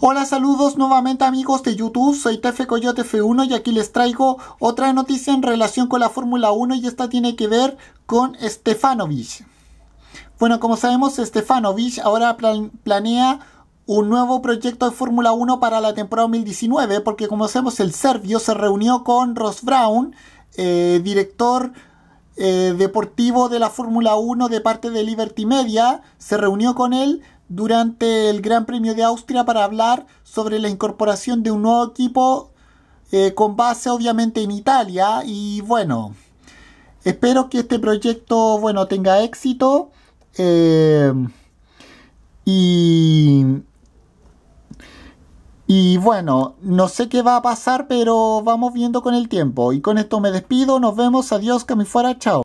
Hola, saludos nuevamente amigos de YouTube, soy Tefe Coyote F1 y aquí les traigo otra noticia en relación con la Fórmula 1 y esta tiene que ver con Stefanovic. Bueno, como sabemos, Stefanovic ahora planea un nuevo proyecto de Fórmula 1 para la temporada 2019 porque como sabemos el serbio se reunió con Ross Brown, eh, director eh, deportivo de la Fórmula 1 de parte de Liberty Media, se reunió con él durante el Gran Premio de Austria para hablar sobre la incorporación de un nuevo equipo eh, con base obviamente en Italia y bueno, espero que este proyecto bueno tenga éxito eh, y y bueno, no sé qué va a pasar, pero vamos viendo con el tiempo. Y con esto me despido, nos vemos, adiós, que me fuera, chao.